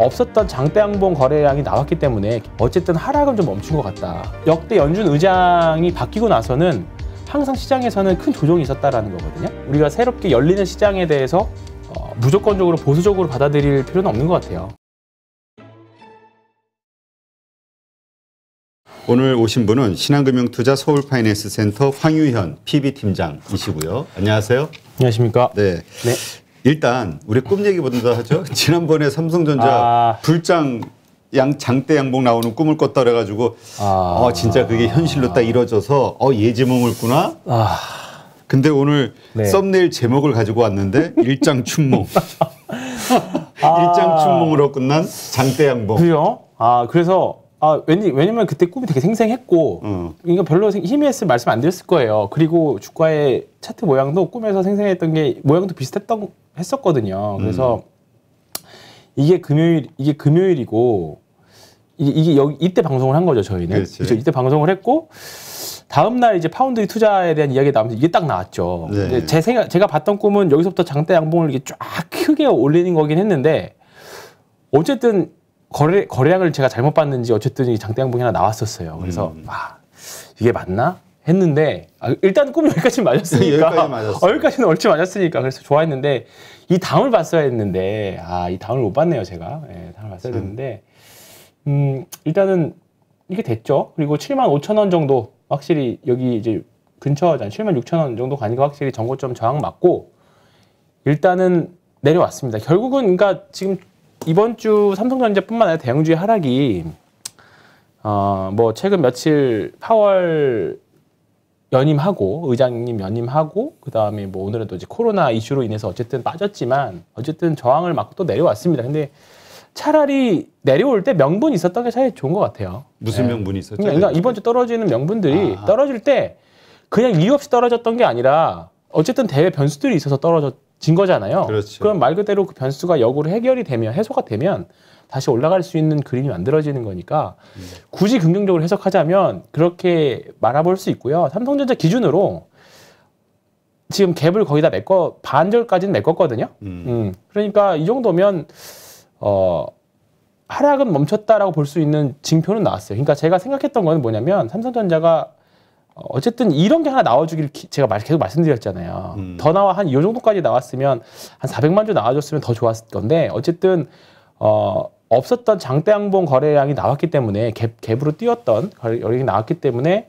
없었던 장대항봉 거래량이 나왔기 때문에 어쨌든 하락은 좀 멈춘 것 같다. 역대 연준 의장이 바뀌고 나서는 항상 시장에서는 큰 조정이 있었다라는 거거든요. 우리가 새롭게 열리는 시장에 대해서 어, 무조건적으로 보수적으로 받아들일 필요는 없는 것 같아요. 오늘 오신 분은 신한금융투자 서울파이낸스센터 황유현 PB팀장이시고요. 안녕하세요. 안녕하십니까. 네. 네. 일단 우리 꿈 얘기부터 하죠. 지난번에 삼성전자 아. 불장 양 장대 양봉 나오는 꿈을 꿨다 그래가지고 아. 어 진짜 그게 현실로 딱 이뤄져서 어 예지몽을 꾸나. 아. 근데 오늘 네. 썸네일 제목을 가지고 왔는데 일장 춘몽. 아. 일장 춘몽으로 끝난 장대 양봉. 그죠? 아 그래서 아, 왠지, 왜냐면 그때 꿈이 되게 생생했고, 음. 그러니까 별로 희미했을 말씀 안 드렸을 거예요. 그리고 주가의 차트 모양도 꿈에서 생생했던 게 모양도 비슷했던, 했었거든요. 그래서 음. 이게 금요일, 이게 금요일이고, 이게, 이게 여기, 이때 방송을 한 거죠, 저희는. 그렇지. 그렇죠. 이때 방송을 했고, 다음날 이제 파운드리 투자에 대한 이야기 나오면서 이게 딱 나왔죠. 네. 제 생각, 제가 봤던 꿈은 여기서부터 장대 양봉을 이렇게 쫙 크게 올리는 거긴 했는데, 어쨌든 거래 거래량을 제가 잘못 봤는지 어쨌든 이 장대 양봉이 하나 나왔었어요. 그래서 음. 아 이게 맞나 했는데 아, 일단 꿈 여기까지 맞았으니까 여기까지 맞았어. 어, 여기까지는 얼추 맞았으니까 그래서 좋아했는데 이 다음을 봤어야 했는데 아 이 다음을 못 봤네요 제가 예, 다음을 봤어야 음. 했는데 음 일단은 이게 됐죠. 그리고 7만 5천 원 정도 확실히 여기 이제 근처 한 아, 7만 6천 원 정도 가니까 확실히 정고점 저항 맞고 일단은 내려왔습니다. 결국은 그러니까 지금 이번 주 삼성전자뿐만 아니라 대형주의 하락이 어, 뭐 최근 며칠 파월 연임하고 의장님 연임하고 그다음에 뭐 오늘은 또 이제 코로나 이슈로 인해서 어쨌든 빠졌지만 어쨌든 저항을 맞고 또 내려왔습니다. 근데 차라리 내려올 때 명분이 있었던 게 사실 좋은 것 같아요. 무슨 네. 명분이 있었죠? 그러니까 이번 그렇죠. 주 떨어지는 명분들이 아 떨어질 때 그냥 이유 없이 떨어졌던 게 아니라 어쨌든 대외 변수들이 있어서 떨어졌 진 거잖아요. 그렇죠. 그럼 말 그대로 그 변수가 역으로 해결이 되면 해소가 되면 다시 올라갈 수 있는 그림이 만들어지는 거니까 음. 굳이 긍정적으로 해석하자면 그렇게 말아볼 수 있고요. 삼성전자 기준으로 지금 갭을 거의 다 메꿔 반절까지는 메꿨거든요. 음. 음. 그러니까 이 정도면 어 하락은 멈췄다라고 볼 수 있는 징표는 나왔어요. 그러니까 제가 생각했던 건 뭐냐면 삼성전자가 어쨌든 이런 게 하나 나와주기를 제가 계속 말씀드렸잖아요. 음. 더 나와 한 이 정도까지 나왔으면 한 400만 주 나와줬으면 더 좋았을 건데 어쨌든 어 없었던 장대양봉 거래량이 나왔기 때문에 갭 갭으로 뛰었던 거래량이 나왔기 때문에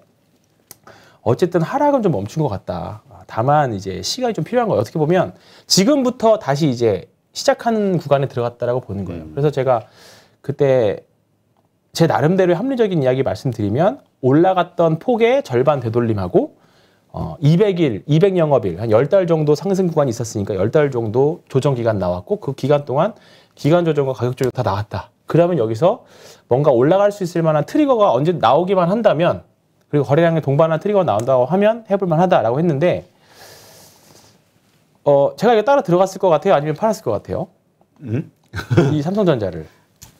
어쨌든 하락은 좀 멈춘 것 같다. 다만 이제 시간이 좀 필요한 거예요. 어떻게 보면 지금부터 다시 이제 시작하는 구간에 들어갔다라고 보는 거예요. 음. 그래서 제가 그때 제 나름대로의 합리적인 이야기 말씀드리면 올라갔던 폭의 절반 되돌림하고 어, 200일, 200 영업일, 한 열 달 정도 상승 구간이 있었으니까 열 달 정도 조정 기간 나왔고 그 기간 동안 기간 조정과 가격 조정 다 나왔다. 그러면 여기서 뭔가 올라갈 수 있을 만한 트리거가 언제 나오기만 한다면 그리고 거래량에 동반한 트리거가 나온다고 하면 해볼 만하다라고 했는데 어, 제가 이게 따라 들어갔을 것 같아요? 아니면 팔았을 것 같아요? 음? 이 삼성전자를.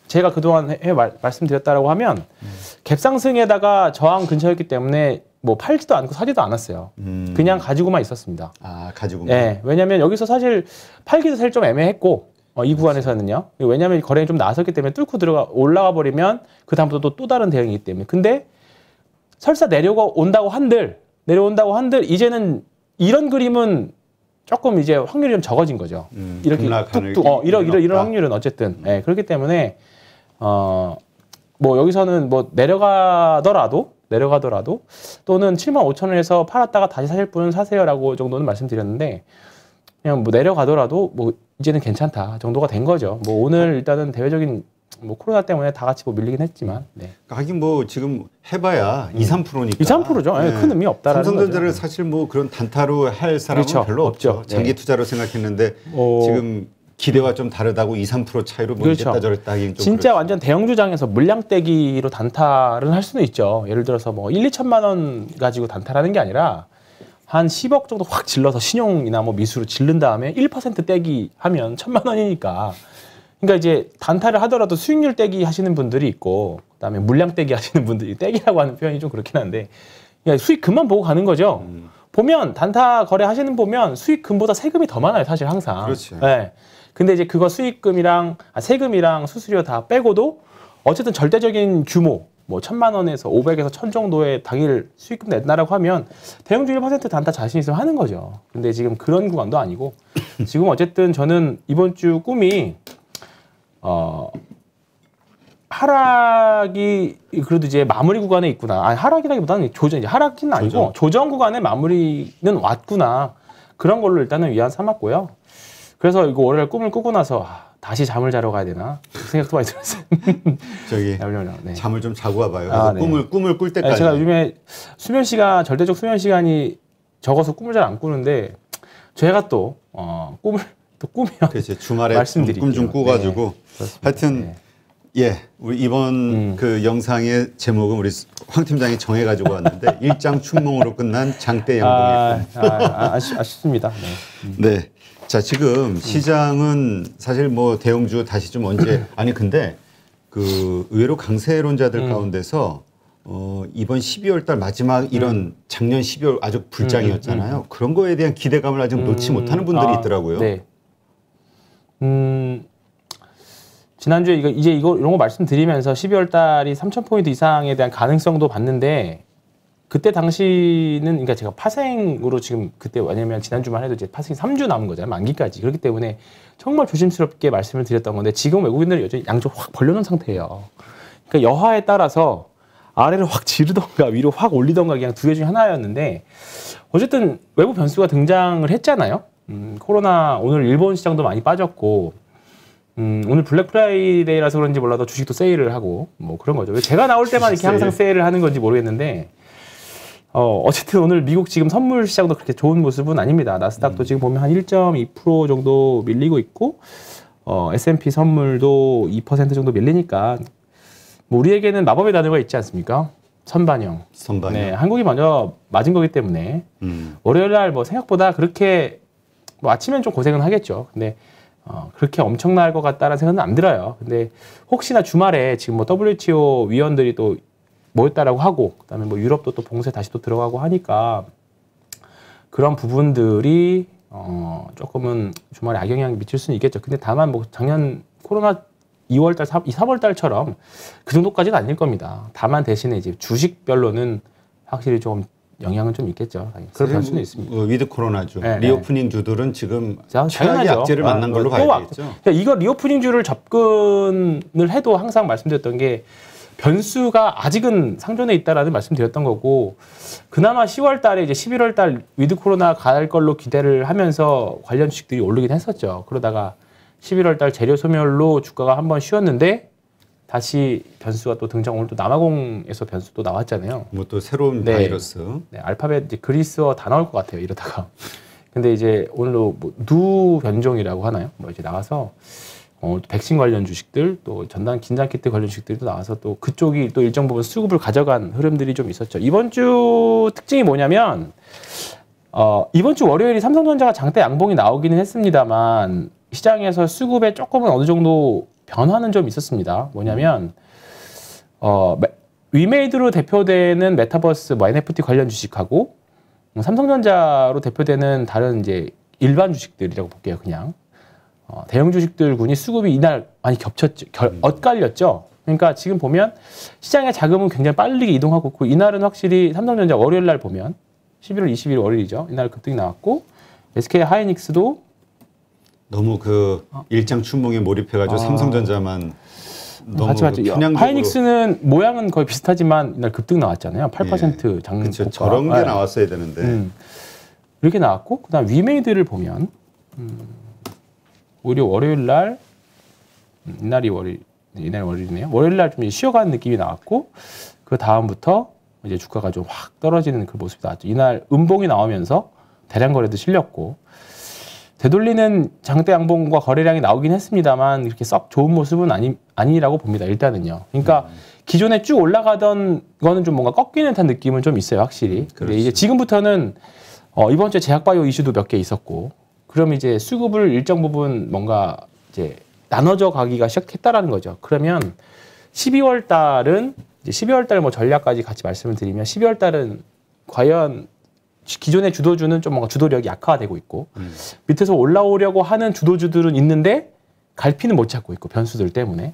제가 그동안 해, 말, 말씀드렸다라고 하면 음. 갭상승에다가 저항 근처였기 때문에 뭐 팔지도 않고 사지도 않았어요. 음. 그냥 가지고만 있었습니다. 아가지고 네, 예, 왜냐하면 여기서 사실 팔기도 사실 좀 애매했고 어, 이 구간에서는요. 왜냐하면 거래량이 좀 나섰기 때문에 뚫고 들어가 올라가 버리면 그 다음부터 또 다른 대응이기 때문에. 근데 설사 내려가 온다고 한들 내려온다고 한들 이제는 이런 그림은 조금 이제 확률이 좀 적어진 거죠. 음, 이렇게 뚝뚝 어 이런 이런 이런 아. 확률은 어쨌든 예, 네, 그렇기 때문에 어뭐 여기서는 뭐 내려가더라도 내려가더라도 또는 7만 5천 원에서 팔았다가 다시 사실 분은 사세요라고 정도는 말씀드렸는데 그냥 뭐 내려가더라도 뭐 이제는 괜찮다 정도가 된 거죠. 뭐 오늘 일단은 대외적인 뭐 코로나 때문에 다 같이 뭐 밀리긴 했지만. 네. 그러니까 하긴 뭐 지금 해봐야 음. 2, 3%니까. 2, 3%죠. 네. 큰 의미 없다라는 삼성전자를 거죠. 사실 뭐 그런 단타로 할 사람은 그렇죠. 별로 없죠. 장기 네. 투자로 생각했는데 어... 지금 기대와 좀 다르다고 2, 3% 차이로 뭐 그렇죠. 저랬다 하긴 좀 진짜 그렇죠. 완전 대형 주장에서 물량 떼기로 단타를 할 수는 있죠. 예를 들어서 뭐 1, 2천만 원 가지고 단타라는 게 아니라 한 10억 정도 확 질러서 신용이나 뭐 미수로 질른 다음에 1% 떼기 하면 천만 원이니까 그러니까 이제 단타를 하더라도 수익률 떼기 하시는 분들이 있고 그다음에 물량 떼기 하시는 분들이 떼기라고 하는 표현이 좀 그렇긴 한데 그러니까 수익 금만 보고 가는 거죠. 음. 보면 단타 거래 하시는 보면 수익 금보다 세금이 더 많아요, 사실 항상. 그렇지. 네. 예. 근데 이제 그거 수익금이랑 아, 세금이랑 수수료 다 빼고도 어쨌든 절대적인 규모 뭐 천만 원에서 오백에서천 정도의 당일 수익금 낸다라고 하면 대형주 퍼센트 단타 자신 있으면 하는 거죠. 근데 지금 그런 구간도 아니고 지금 어쨌든 저는 이번 주 꿈이 어 하락이 그래도 이제 마무리 구간에 있구나. 아니 하락이라기보다는 조정 이제 하락은 아니고 조정. 조정 구간에 마무리는 왔구나. 그런 걸로 일단은 위안 삼았고요. 그래서 이거 월요일 꿈을 꾸고 나서 아, 다시 잠을 자러 가야 되나 그 생각도 많이 들었어요. 저기 네. 잠을 좀 자고 와봐요. 아, 네. 꿈을 꿈을 꿀 때까지. 제가 요즘에 수면 시간 절대적 수면 시간이 적어서 꿈을 잘 안 꾸는데 제가 또 어, 꿈을 또 꾸면 그렇 주말에 꿈좀 꾸가지고 네, 하여튼 네. 예 우리 이번 음. 그 영상의 제목은 우리 황 팀장이 정해가지고 왔는데 일장 춘몽으로 끝난 장대 영웅의 꿈. 아, 아, 아, 쉽습니다 네. 음. 네. 자 지금 시장은 사실 뭐 대형주 다시 좀 언제 아니 근데 그 의외로 강세론자들 음. 가운데서 어 이번 12월 달 마지막 이런 음. 작년 12월 아주 불장이었잖아요. 음, 음, 음. 그런 거에 대한 기대감을 아직 놓지 못하는 분들이 아, 있더라고요. 네. 음 지난주에 이거 이제 이거 이런 거 말씀드리면서 12월 달이 3,000포인트 이상에 대한 가능성도 봤는데 그때 당시는 그러니까 제가 파생으로 지금 그때 왜냐면 지난주만 해도 이제 파생이 3주 남은 거잖아요. 만기까지. 그렇기 때문에 정말 조심스럽게 말씀을 드렸던 건데 지금 외국인들은 여전히 양쪽 확 벌려놓은 상태예요. 그러니까 여하에 따라서 아래를 확 지르던가 위로 확 올리던가 그냥 두 개 중에 하나였는데 어쨌든 외부 변수가 등장을 했잖아요. 음, 코로나 오늘 일본 시장도 많이 빠졌고 음, 오늘 블랙 프라이데이라서 그런지 몰라도 주식도 세일을 하고 뭐 그런 거죠. 왜 제가 나올 때만 이렇게 항상 세일을 하는 건지 모르겠는데 어, 어쨌든 오늘 미국 지금 선물 시장도 그렇게 좋은 모습은 아닙니다. 나스닥도 음. 지금 보면 한 1.2% 정도 밀리고 있고 어, S&P 선물도 2% 정도 밀리니까 뭐 우리에게는 마법의 단어가 있지 않습니까? 선반영. 선반영. 네, 한국이 먼저 맞은 거기 때문에 음. 월요일 날뭐 생각보다 그렇게 뭐 아침엔 좀 고생은 하겠죠. 근데 어, 그렇게 엄청날 것 같다라는 생각은 안 들어요. 근데 혹시나 주말에 지금 뭐 WTO 위원들이 또 뭐였다라고 하고 그다음에 뭐 유럽도 또 봉쇄 다시 또 들어가고 하니까 그런 부분들이 어 조금은 주말에 악영향 미칠 수는 있겠죠. 근데 다만 뭐 작년 코로나 2월달, 3, 3월달처럼 그 정도까지는 아닐 겁니다. 다만 대신에 이제 주식별로는 확실히 좀 영향은 좀 있겠죠. 그렇게 할 수는 있습니다. 어, 위드 코로나주 네, 네, 리오프닝 주들은 지금 최악의 악재를 아, 만난 걸로 봐야 겠죠 그러니까 이거 리오프닝 주를 접근을 해도 항상 말씀드렸던 게 변수가 아직은 상존에 있다라는 말씀드렸던 거고 그나마 10월 달에 이제 11월 달 위드 코로나 갈 걸로 기대를 하면서 관련 주식들이 오르긴 했었죠. 그러다가 11월 달 재료 소멸로 주가가 한 번 쉬었는데 다시 변수가 또 등장 오늘 또 남아공에서 변수 뭐 또 나왔잖아요. 뭐 또 새로운 네. 바이러스. 네, 알파벳 이제 그리스어 다 나올 것 같아요. 이러다가. 근데 이제 오늘로 뭐누 변종이라고 하나요? 뭐 이제 나와서 어, 백신 관련 주식들 또 전단 긴장 키트 관련 주식들도 나와서 또 그쪽이 또 일정 부분 수급을 가져간 흐름들이 좀 있었죠. 이번 주 특징이 뭐냐면 어, 이번 주 월요일이 삼성전자가 장대 양봉이 나오기는 했습니다만 시장에서 수급에 조금은 어느 정도 변화는 좀 있었습니다. 뭐냐면 어, 위메이드로 대표되는 메타버스 뭐 NFT 관련 주식하고 삼성전자로 대표되는 다른 이제 일반 주식들이라고 볼게요. 그냥 어, 대형 주식들군이 수급이 이날 많이 겹쳤죠. 결, 음. 엇갈렸죠. 그러니까 지금 보면 시장의 자금은 굉장히 빠르게 이동하고 있고 이날은 확실히 삼성전자 월요일 날 보면 11월 20일 월요일이죠. 이날 급등이 나왔고 SK 하이닉스도 너무 그 어. 일장 춘몽에 몰입해가지고 아. 삼성전자만 너무 같이 맞죠. 편향적으로 하이닉스는 모양은 거의 비슷하지만 이날 급등 나왔잖아요. 8% 예. 장금 그렇죠. 저런 게 아, 나왔어야 되는데 음. 이렇게 나왔고 그다음 위메이드를 보면 음. 오히려 월요일 날 음, 이날이 월요일 이날 월요일이네요. 월요일 날 좀 쉬어가는 느낌이 나왔고 그 다음부터 이제 주가가 좀 확 떨어지는 그 모습이 나왔죠. 이날 음봉이 나오면서 대량 거래도 실렸고 되돌리는 장대 양봉과 거래량이 나오긴 했습니다만 이렇게 썩 좋은 모습은 아니, 아니라고 봅니다. 일단은요. 그러니까 음. 기존에 쭉 올라가던 거는 좀 뭔가 꺾이는 듯한 느낌은 좀 있어요. 확실히. 그렇 근데 이제 지금부터는 어, 이번 주에 제약바이오 이슈도 몇 개 있었고 그럼 이제 수급을 일정 부분 뭔가 이제 나눠져 가기가 시작했다라는 거죠. 그러면 12월 달은 이제 12월 달 뭐 전략까지 같이 말씀을 드리면 12월 달은 과연 기존의 주도주는 좀 뭔가 주도력이 약화되고 있고 음. 밑에서 올라오려고 하는 주도주들은 있는데 갈피는 못 찾고 있고 변수들 때문에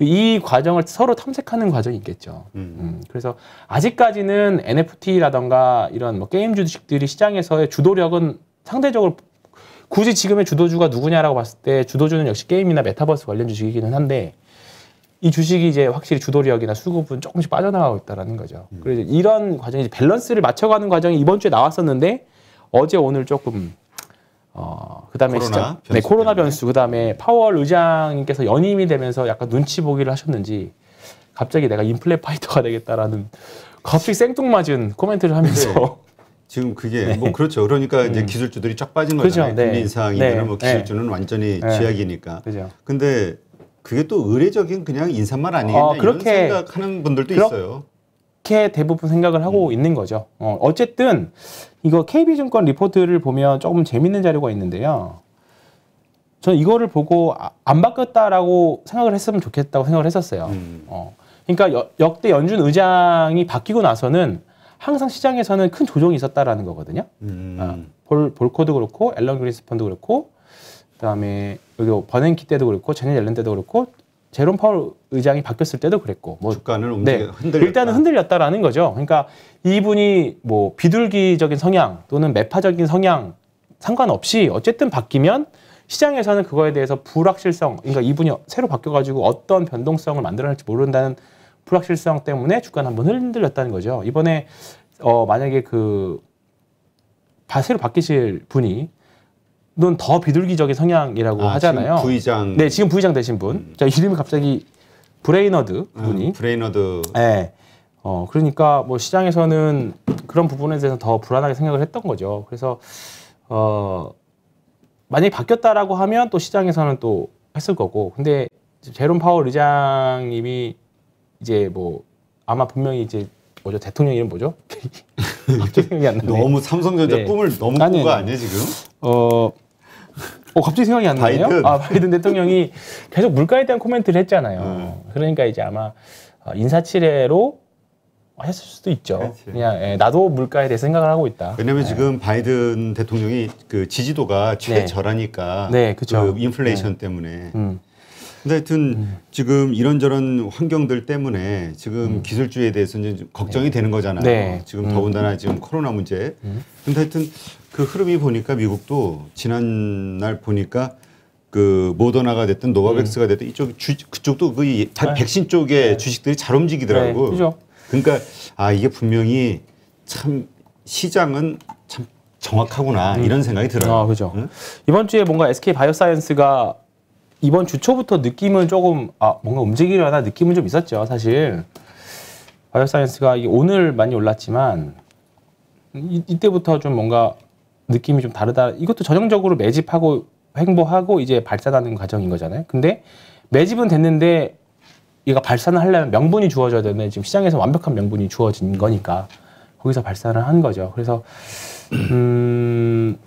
이 과정을 서로 탐색하는 과정이 있겠죠. 음. 음. 그래서 아직까지는 NFT라던가 이런 뭐 게임 주식들이 시장에서의 주도력은 상대적으로 굳이 지금의 주도주가 누구냐라고 봤을 때 주도주는 역시 게임이나 메타버스 관련 주식이기는 한데 이 주식이 이제 확실히 주도력이나 수급은 조금씩 빠져나가고 있다라는 거죠. 음. 그래서 이런 과정이 밸런스를 맞춰가는 과정이 이번 주에 나왔었는데 어제 오늘 조금 어 그다음에 코로나 시작, 변수 네 코로나 때문에. 변수 그다음에 파월 의장님께서 연임이 되면서 약간 눈치 보기를 하셨는지 갑자기 내가 인플레 파이터가 되겠다라는 갑자기 생뚱맞은 코멘트를 하면서 네. 지금 그게 네. 뭐 그렇죠. 그러니까 음. 이제 기술주들이 쫙 빠진 그죠 거잖아요. 네. 금리 인상이면 네. 뭐 네. 기술주는 완전히 네. 쥐약이니까. 그죠. 근데 그게 또 의례적인 그냥 인사말 아니겠냐 어, 그렇게, 이런 생각하는 분들도 있어요. 그렇게 대부분 생각을 하고 음. 있는 거죠. 어, 어쨌든 이거 KB증권 리포트를 보면 조금 재밌는 자료가 있는데요. 저는 이거를 보고 아, 안 바뀌었다라고 생각을 했으면 좋겠다고 생각을 했었어요. 음. 어. 그러니까 역대 연준 의장이 바뀌고 나서는 항상 시장에서는 큰 조정이 있었다라는 거거든요. 음. 아, 볼, 볼코도 그렇고 앨런 그리스펀도 그렇고 그다음에 여기 버냉키 때도 그렇고 제니 앨런 때도 그렇고 제롬 파월 의장이 바뀌었을 때도 그랬고 뭐 주가는 네, 움직여 네, 흔들렸다. 일단은 흔들렸다라는 거죠. 그러니까 이분이 뭐 비둘기적인 성향 또는 매파적인 성향 상관없이 어쨌든 바뀌면 시장에서는 그거에 대해서 불확실성 그러니까 이분이 새로 바뀌어가지고 어떤 변동성을 만들어낼지 모른다는 불확실성 때문에 주가는 한번 흔들렸다는 거죠. 이번에 어, 만약에 그 바, 새로 바뀌실 분이 넌 더 비둘기적인 성향이라고 아, 하잖아요. 지금 부의장. 네, 지금 부의장 되신 분. 음. 자, 이름이 갑자기 브레이너드 아, 분이. 음, 브레이너드. 네. 어, 그러니까 뭐 시장에서는 그런 부분에 대해서 더 불안하게 생각을 했던 거죠. 그래서 어, 만약에 바뀌었다라고 하면 또 시장에서는 또 했을 거고. 근데 제롬 파월 의장님이 이제 뭐 아마 분명히 이제 뭐죠 대통령 이름 뭐죠? 갑자기 생각이 안 너무 삼성전자 네. 꿈을 너무 아니, 꾼거 아니에요 지금? 어, 어 갑자기 생각이 안 나네요. 바이든. 아 바이든 대통령이 계속 물가에 대한 코멘트를 했잖아요. 음. 그러니까 이제 아마 어, 인사치레로 했을 수도 있죠. 그렇 그냥 예, 나도 물가에 대해 생각을 하고 있다. 왜냐하면 네. 지금 바이든 대통령이 그 지지도가 네. 최저라니까. 네, 네 그렇죠. 그 인플레이션 네. 때문에. 음. 근데 하여튼 음. 지금 이런저런 환경들 때문에 지금 음. 기술주에 대해서는 걱정이 네. 되는 거잖아요. 네. 지금 음. 더군다나 지금 코로나 문제. 음. 근데 하여튼 그 흐름이 보니까 미국도 지난날 보니까 그 모더나가 됐든 노바백스가 음. 됐든 이쪽 주, 그쪽도 그 예, 다, 백신 쪽의 네. 주식들이 잘 움직이더라고. 네. 그죠. 그러니까 아 이게 분명히 참 시장은 참 정확하구나 음. 이런 생각이 들어요. 아, 그죠. 응? 이번 주에 뭔가 SK 바이오사이언스가 이번 주 초부터 느낌은 조금 아 뭔가 움직이려나 느낌은 좀 있었죠 사실 바이오사이언스가 오늘 많이 올랐지만 이, 이때부터 좀 뭔가 느낌이 좀 다르다 이것도 전형적으로 매집하고 횡보하고 이제 발산하는 과정인 거잖아요 근데 매집은 됐는데 얘가 발산을 하려면 명분이 주어져야 되는데 지금 시장에서 완벽한 명분이 주어진 거니까 거기서 발산을 한 거죠 그래서 음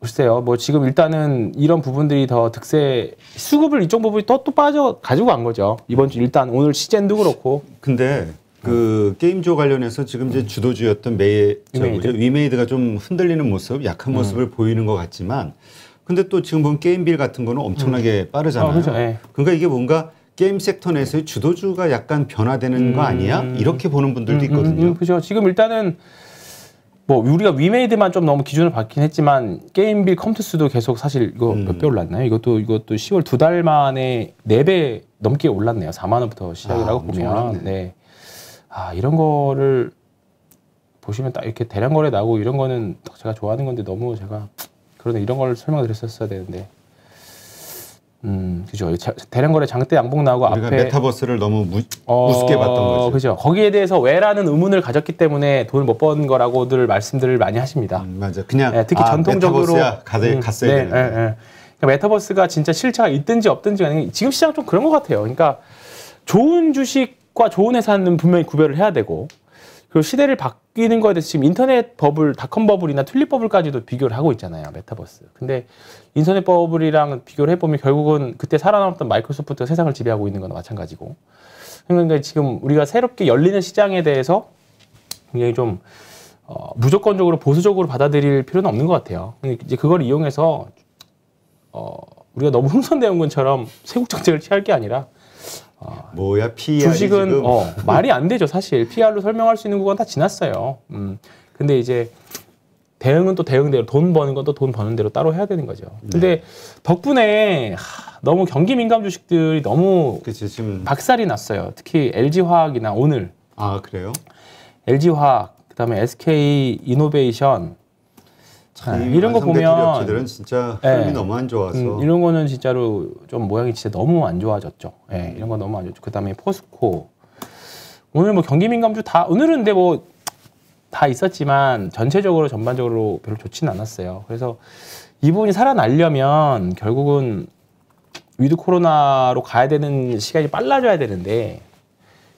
글쎄요. 뭐 지금 일단은 이런 부분들이 더특세 수급을 이쪽 부분이 또 또 빠져 가지고 간 거죠. 이번 주 일단 오늘 시젠도 그렇고. 근데 그 게임조 관련해서 지금 이제 주도주였던 메이 위메이드. 위메이드가 좀 흔들리는 모습, 약한 음. 모습을 음. 보이는 것 같지만 근데 또 지금 보면 게임빌 같은 거는 엄청나게 음. 빠르잖아요. 어, 그렇죠. 예. 그러니까 이게 뭔가 게임 섹터 내에서의 주도주가 약간 변화되는 음. 거 아니야? 음. 이렇게 보는 분들도 음, 있거든요. 그렇죠. 지금 일단은 뭐 우리가 위메이드만 좀 너무 기준을 받긴 했지만 게임비 컴투스도 계속 사실 이거 음. 몇배 올랐나요? 이것도 이것도 10월 두 달 만에 네 배 넘게 올랐네요. 4만 원부터 시작이라고 아, 보면 네. 아, 이런 거를 보시면 딱 이렇게 대량 거래 나고 이런 거는 제가 좋아하는 건데 너무 제가 그러데 이런 걸 설명드렸었어야 되는데 음, 그죠. 대량 거래 장대 양봉 나오고 우리가 앞에 메타버스를 너무 무, 어, 우습게 봤던 거죠. 그죠. 거기에 대해서 왜라는 의문을 가졌기 때문에 돈을 못 번 거라고들 말씀들을 많이 하십니다. 음, 맞아. 그냥 네, 특히 아, 전통적으로 메타버스야 가 음, 갔어야 네, 되는. 네, 네. 메타버스가 진짜 실체가 있든지 없든지 간에 지금 시장 좀 그런 것 같아요. 그러니까 좋은 주식과 좋은 회사는 분명히 구별을 해야 되고 그리고 시대를 바, 바뀌는 거에 대해서 지금 인터넷 버블, 닷컴 버블이나 튤립 버블까지도 비교를 하고 있잖아요. 메타버스. 근데 인터넷 버블이랑 비교를 해보면 결국은 그때 살아남았던 마이크로소프트가 세상을 지배하고 있는 건 마찬가지고. 그러니까 지금 우리가 새롭게 열리는 시장에 대해서 굉장히 좀 어, 무조건적으로 보수적으로 받아들일 필요는 없는 것 같아요. 근데 이제 그걸 이용해서 어, 우리가 너무 흥선대원군처럼 세국 정책을 취할 게 아니라 어, 뭐야 PR 주식은 어, 말이 안 되죠 사실 PR로 설명할 수 있는 구간 다 지났어요. 음. 근데 이제 대응은 또 대응대로 돈 버는 건 또 돈 버는 대로 따로 해야 되는 거죠. 네. 근데 네. 덕분에 하, 너무 경기 민감 주식들이 너무 그치, 지금... 박살이 났어요. 특히 LG 화학이나 오늘 아 그래요? LG 화학 그다음에 SK 이노베이션 참 이런 거 보면 업체들은 진짜 예. 흐름이 네. 너무 안 좋아서 음, 이런 거는 진짜로 좀 모양이 진짜 너무 안 좋아졌죠. 예, 네, 이런 거 너무 안 좋죠. 그다음에 포스코 오늘 뭐 경기 민감주 다 오늘은 근데 뭐 다 있었지만 전체적으로 전반적으로 별로 좋지는 않았어요. 그래서 이 부분이 살아나려면 결국은 위드 코로나로 가야 되는 시간이 빨라져야 되는데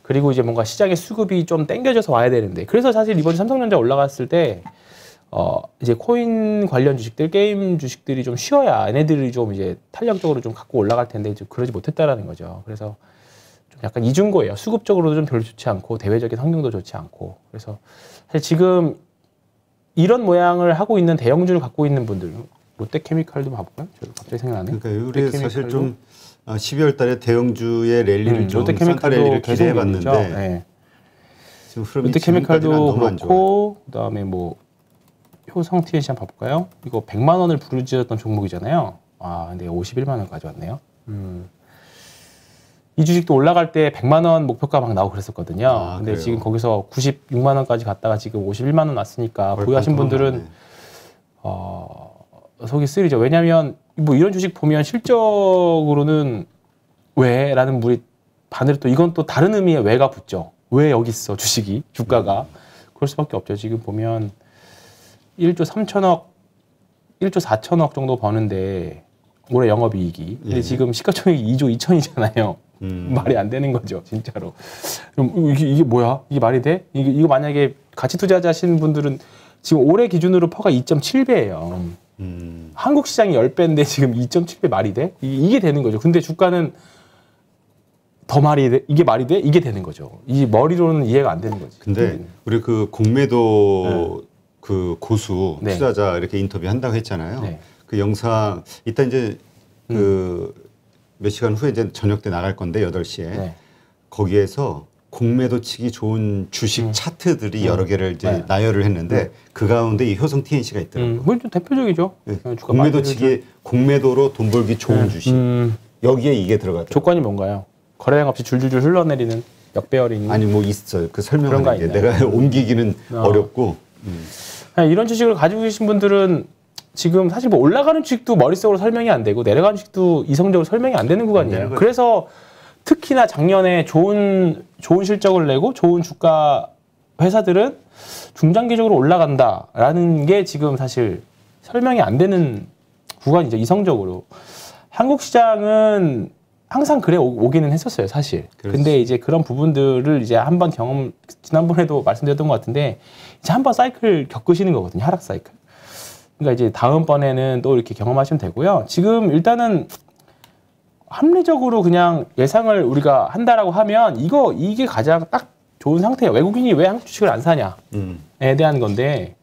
그리고 이제 뭔가 시장의 수급이 좀 땡겨져서 와야 되는데 그래서 사실 이번 삼성전자 올라갔을 때어 이제 코인 관련 주식들 게임 주식들이 좀 쉬어야 얘네들이 좀 이제 탄력적으로 좀 갖고 올라갈 텐데 좀 그러지 못했다라는 거죠. 그래서 좀 약간 이중고예요. 수급적으로도 좀 별로 좋지 않고 대외적인 환경도 좋지 않고 그래서 사실 지금 이런 모양을 하고 있는 대형주를 갖고 있는 분들 롯데케미칼도 봐볼까요? 저 갑자기 생각나네. 그러니까 우리 사실 좀 12월 아, 달에 대형주의 랠리를 음, 좀 산타 랠리를 기대해 봤는데 네. 롯데케미칼도 그렇고 그다음에 뭐 표성 TLC 한번 봐볼까요? 이거 100만 원을 부르짖었던 종목이잖아요. 아, 근데 51만 원 가져왔네요. 음. 이 주식도 올라갈 때 100만 원 목표가 막 나오고 그랬었거든요. 아, 근데 그래요? 지금 거기서 96만 원까지 갔다가 지금 51만 원 왔으니까 보유하신 분들은 네 어, 속이 쓰리죠. 왜냐하면 뭐 이런 주식 보면 실적으로는 왜라는 물이 반대로 또 이건 또 다른 의미의 왜가 붙죠. 왜 여기 있어 주식이 주가가 음. 그럴 수밖에 없죠. 지금 보면 1조 3천억, 1조 4천억 정도 버는데 올해 영업이익이. 근데 예. 지금 시가총액이 2조 2천이잖아요. 음. 말이 안 되는 거죠, 진짜로. 그럼 이게, 이게 뭐야? 이게 말이 돼? 이게, 이거 만약에 같이 투자 하시는 분들은 지금 올해 기준으로 퍼가 2.7배예요. 음. 한국 시장이 10배인데 지금 2.7배 말이 돼? 이게 되는 거죠. 근데 주가는 더 말이 돼? 이게 말이 돼? 이게 되는 거죠. 이 머리로는 이해가 안 되는 거지. 근데 우리 그 공매도 네. 그 고수 네. 투자자 이렇게 인터뷰 한다고 했잖아요. 네. 그 영상 이따 이제 그몇 음. 시간 후에 이제 저녁 때 나갈 건데 8 시에 네. 거기에서 공매도 치기 좋은 주식 음. 차트들이 음. 여러 개를 이제 네. 나열을 했는데 네. 그 가운데 이 효성 TNC가 있더라고요. 음, 그건 좀 대표적이죠. 네. 네 공매도 치기 공매도로 돈 벌기 좋은 네. 주식 음. 여기에 이게 들어가죠 조건이 뭔가요? 거래량 없이 줄줄줄 흘러내리는 역배열이 있는 아니 뭐 있어요. 그 설명하는 게 내가 옮기기는 어. 어렵고 음. 네, 이런 지식을 가지고 계신 분들은 지금 사실 뭐 올라가는 주도 머릿속으로 설명이 안 되고 내려가는 주도 이성적으로 설명이 안 되는 구간이에요. 네, 그렇죠. 그래서 특히나 작년에 좋은 좋은 실적을 내고 좋은 주가 회사들은 중장기적으로 올라간다라는 게 지금 사실 설명이 안 되는 구간이죠. 이성적으로 한국 시장은 항상 그래 오, 기는 했었어요, 사실. 그렇지. 근데 이제 그런 부분들을 이제 한번 경험 지난번에도 말씀드렸던 것 같은데 이제 한번 사이클 겪으시는 거거든요, 하락 사이클. 그러니까 이제 다음번에는 또 이렇게 경험하시면 되고요. 지금 일단은 합리적으로 그냥 예상을 우리가 한다라고 하면 이거 이게 가장 딱 좋은 상태예요. 외국인이 왜 한국 주식을 안 사냐에 음. 대한 건데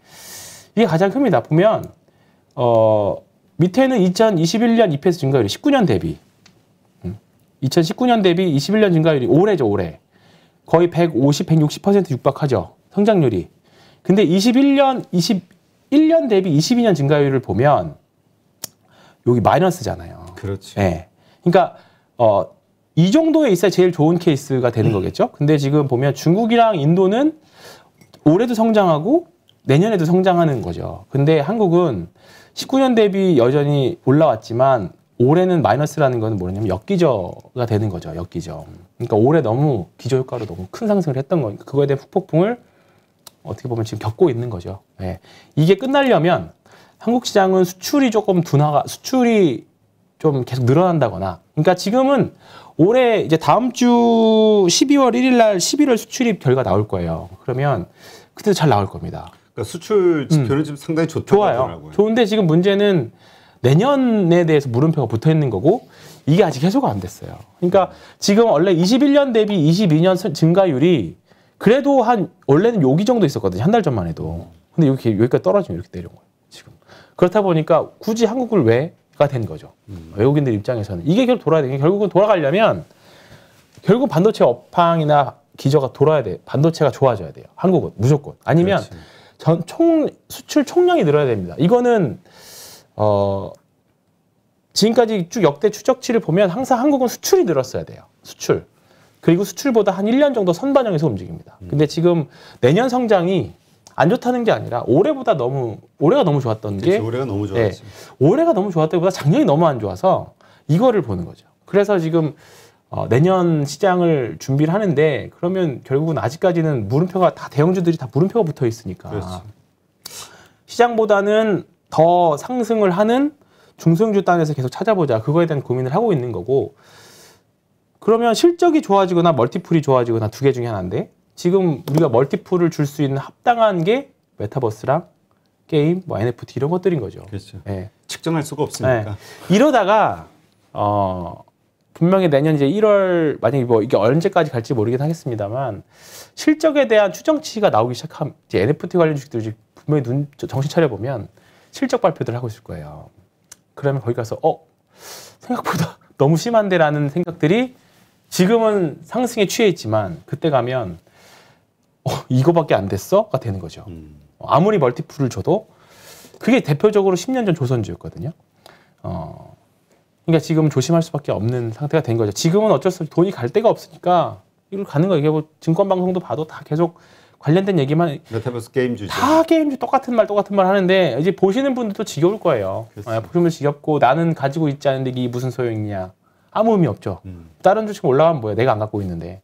이게 가장 큽니다. 보면 어 밑에는 2021년 EPS 증가율이 19년 대비 2019년 대비 21년 증가율이 올해죠, 올해. 거의 150, 160% 육박하죠. 성장률이. 근데 21년, 21년 대비 22년 증가율을 보면 여기 마이너스잖아요. 그렇죠. 예. 그러니까 어, 이 정도에 있어야 제일 좋은 케이스가 되는 음. 거겠죠. 근데 지금 보면 중국이랑 인도는 올해도 성장하고 내년에도 성장하는 거죠. 근데 한국은 19년 대비 여전히 올라왔지만 올해는 마이너스라는 건 뭐냐면 역기저가 되는 거죠. 역기저. 그러니까 올해 너무 기저효과로 너무 큰 상승을 했던 거니까 그거에 대한 후폭풍을 어떻게 보면 지금 겪고 있는 거죠. 예. 이게 끝나려면 한국 시장은 수출이 조금 둔화가 수출이 좀 계속 늘어난다거나 그러니까 지금은 올해 이제 다음 주 12월 1일 날 11월 수출입 결과 나올 거예요. 그러면 그때도 잘 나올 겁니다. 그러니까 수출 지표는 음. 지금 상당히 좋다고 좋아요. 하더라고요. 좋은데 지금 문제는 내년에 대해서 물음표가 붙어 있는 거고 이게 아직 해소가 안 됐어요. 그러니까 지금 원래 21년 대비 22년 증가율이 그래도 한 원래는 여기 정도 있었거든요. 한 달 전만 해도. 근데 이렇 여기까지 떨어지면 이렇게 내려온 거예요. 지금. 그렇다 보니까 굳이 한국을 왜가 된 거죠. 음. 외국인들 입장에서는 이게 결국 돌아야 되는 결국은 돌아가려면 결국 반도체 업황이나 기저가 돌아야 돼. 반도체가 좋아져야 돼요. 한국은 무조건. 아니면 전 총 수출 총량이 늘어야 됩니다. 이거는 어, 지금까지 쭉 역대 추적치를 보면 항상 한국은 수출이 늘었어야 돼요. 수출. 그리고 수출보다 한 1년 정도 선반영해서 움직입니다. 음. 근데 지금 내년 성장이 안 좋다는 게 아니라 올해보다 너무 올해가 너무 좋았던 그치, 게 올해가 너무 예, 좋았지. 네, 올해가 너무 좋았다기보다 작년이 너무 안 좋아서 이거를 보는 거죠. 그래서 지금 어, 내년 시장을 준비를 하는데 그러면 결국은 아직까지는 물음표가 다 대형주들이 다 물음표가 붙어 있으니까 그렇지. 시장보다는 더 상승을 하는 중소형주 단에서 계속 찾아보자. 그거에 대한 고민을 하고 있는 거고 그러면 실적이 좋아지거나 멀티플이 좋아지거나 두 개 중에 하나인데 지금 우리가 멀티플을 줄 수 있는 합당한 게 메타버스랑 게임, 뭐 NFT 이런 것들인 거죠. 그렇죠. 예. 측정할 수가 없으니까. 예. 이러다가 어 분명히 내년 이제 1월 만약에 뭐 이게 언제까지 갈지 모르긴 하겠습니다만 실적에 대한 추정치가 나오기 시작함 이제 NFT 관련 주식들 분명히 눈 정신 차려 보면 실적 발표를 하고 있을 거예요. 그러면 거기 가서 어 생각보다 너무 심한데라는 생각들이 지금은 상승에 취해 있지만 그때 가면 어, 이거밖에 안 됐어가 되는 거죠. 음. 어, 아무리 멀티플을 줘도 그게 대표적으로 10년 전 조선주였거든요. 어, 그러니까 지금 조심할 수밖에 없는 상태가 된 거죠. 지금은 어쩔 수 없이 돈이 갈 데가 없으니까 이걸 가는 거예요. 이게 뭐 증권 방송도 봐도 다 계속 관련된 얘기만 메타버스 게임 주제 다 게임 주 똑같은 말 똑같은 말 하는데 이제 보시는 분들도 지겨울 거예요. 아, 보시면 지겹고 나는 가지고 있지 않은데 이게 무슨 소용이냐 아무 의미 없죠. 음. 다른 주식 올라가면 뭐야 내가 안 갖고 있는데